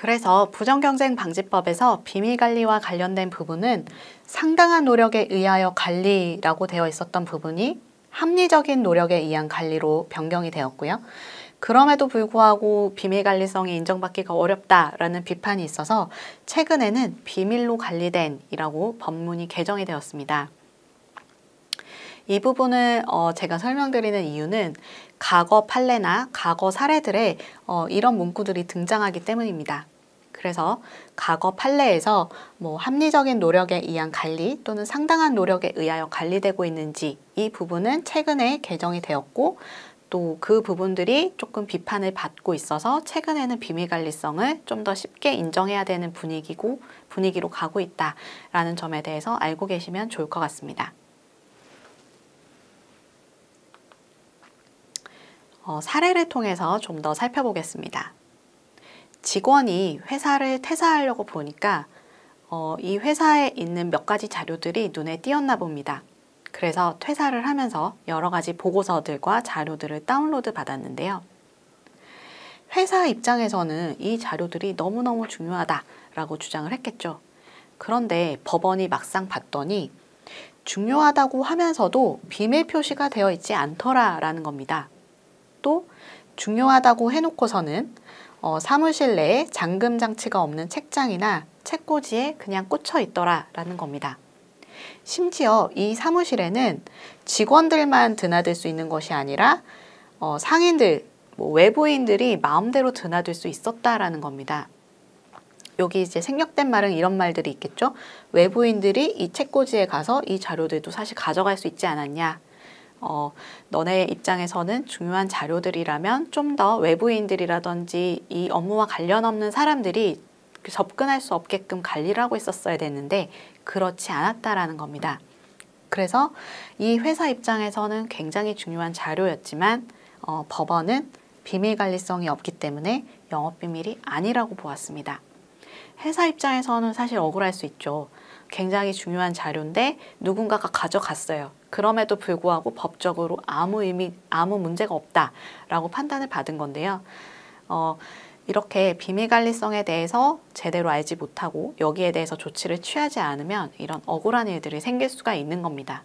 그래서 부정경쟁 방지법에서 비밀관리와 관련된 부분은 상당한 노력에 의하여 관리라고 되어 있었던 부분이 합리적인 노력에 의한 관리로 변경이 되었고요. 그럼에도 불구하고 비밀 관리성이 인정받기가 어렵다라는 비판이 있어서 최근에는 비밀로 관리된이라고 법문이 개정이 되었습니다. 이 부분을 어 제가 설명드리는 이유는 과거 판례나 과거 사례들에 어 이런 문구들이 등장하기 때문입니다. 그래서 과거 판례에서 뭐 합리적인 노력에 의한 관리 또는 상당한 노력에 의하여 관리되고 있는지 이 부분은 최근에 개정이 되었고 또 그 부분들이 조금 비판을 받고 있어서 최근에는 비밀 관리성을 좀 더 쉽게 인정해야 되는 분위기고 분위기로 가고 있다라는 점에 대해서 알고 계시면 좋을 것 같습니다. 어, 사례를 통해서 좀 더 살펴보겠습니다. 직원이 회사를 퇴사하려고 보니까 어, 이 회사에 있는 몇 가지 자료들이 눈에 띄었나 봅니다. 그래서 퇴사를 하면서 여러 가지 보고서들과 자료들을 다운로드 받았는데요. 회사 입장에서는 이 자료들이 너무너무 중요하다라고 주장을 했겠죠. 그런데 법원이 막상 봤더니 중요하다고 하면서도 비밀 표시가 되어 있지 않더라라는 겁니다. 중요하다고 해놓고서는 어, 사무실 내에 잠금 장치가 없는 책장이나 책꽂이에 그냥 꽂혀 있더라 라는 겁니다. 심지어 이 사무실에는 직원들만 드나들 수 있는 것이 아니라 어, 상인들, 뭐 외부인들이 마음대로 드나들 수 있었다라는 겁니다. 여기 이제 생략된 말은 이런 말들이 있겠죠. 외부인들이 이 책꽂이에 가서 이 자료들도 사실 가져갈 수 있지 않았냐. 어, 너네 입장에서는 중요한 자료들이라면 좀 더 외부인들이라든지 이 업무와 관련 없는 사람들이 접근할 수 없게끔 관리를 하고 있었어야 됐는데 그렇지 않았다라는 겁니다. 그래서 이 회사 입장에서는 굉장히 중요한 자료였지만 어, 법원은 비밀 관리성이 없기 때문에 영업 비밀이 아니라고 보았습니다. 회사 입장에서는 사실 억울할 수 있죠. 굉장히 중요한 자료인데 누군가가 가져갔어요. 그럼에도 불구하고 법적으로 아무 의미, 아무 문제가 없다라고 판단을 받은 건데요. 어, 이렇게 비밀관리성에 대해서 제대로 알지 못하고 여기에 대해서 조치를 취하지 않으면 이런 억울한 일들이 생길 수가 있는 겁니다.